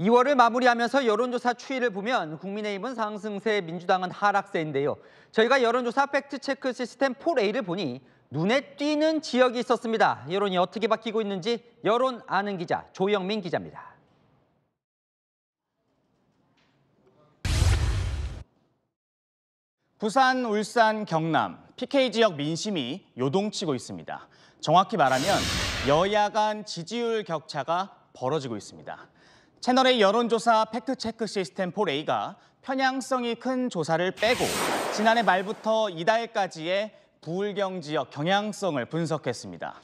2월을 마무리하면서 여론조사 추이를 보면 국민의힘은 상승세, 민주당은 하락세인데요. 저희가 여론조사 팩트체크 시스템 4A를 보니 눈에 띄는 지역이 있었습니다. 여론이 어떻게 바뀌고 있는지 여론 아는 기자 조영민 기자입니다. 부산, 울산, 경남, PK지역 민심이 요동치고 있습니다. 정확히 말하면 여야 간 지지율 격차가 벌어지고 있습니다. 채널의 여론조사 팩트체크 시스템 포레가 편향성이 큰 조사를 빼고 지난해 말부터 이달까지의 부울경 지역 경향성을 분석했습니다.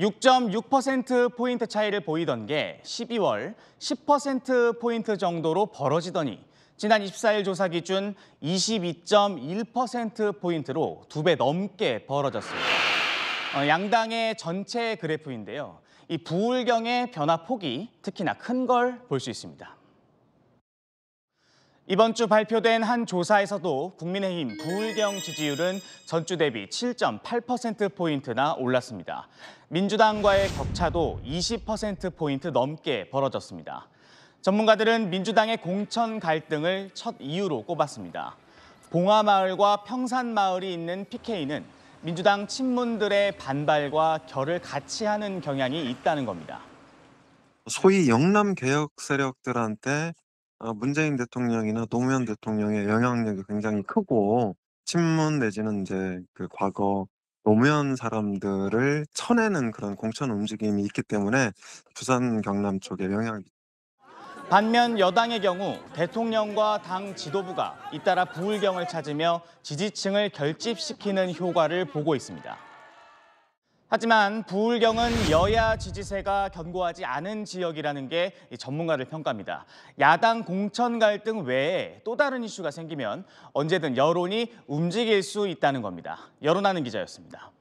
6.6%포인트 차이를 보이던 게 12월 10%포인트 정도로 벌어지더니 지난 24일 조사 기준 22.1%포인트로 두 배 넘게 벌어졌습니다. 어, 양당의 전체 그래프인데요. 이 부울경의 변화 폭이 특히나 큰 걸 볼 수 있습니다. 이번 주 발표된 한 조사에서도 국민의힘 부울경 지지율은 전주 대비 7.8%포인트나 올랐습니다. 민주당과의 격차도 20%포인트 넘게 벌어졌습니다. 전문가들은 민주당의 공천 갈등을 첫 이유로 꼽았습니다. 봉화마을과 평산마을이 있는 PK는 민주당 친문들의 반발과 결을 같이 하는 경향이 있다는 겁니다. 소위 영남 개혁 세력들한테 어, 문재인 대통령이나 노무현 대통령의 영향력이 굉장히 크고 친문 내지는 이제 그 과거 노무현 사람들을 쳐내는 그런 공천 움직임이 있기 때문에 부산 경남 쪽에 영향이 반면 여당의 경우 대통령과 당 지도부가 잇따라 부울경을 찾으며 지지층을 결집시키는 효과를 보고 있습니다. 하지만 부울경은 여야 지지세가 견고하지 않은 지역이라는 게전문가를평가합니다 야당 공천 갈등 외에 또 다른 이슈가 생기면 언제든 여론이 움직일 수 있다는 겁니다. 여론하는 기자였습니다.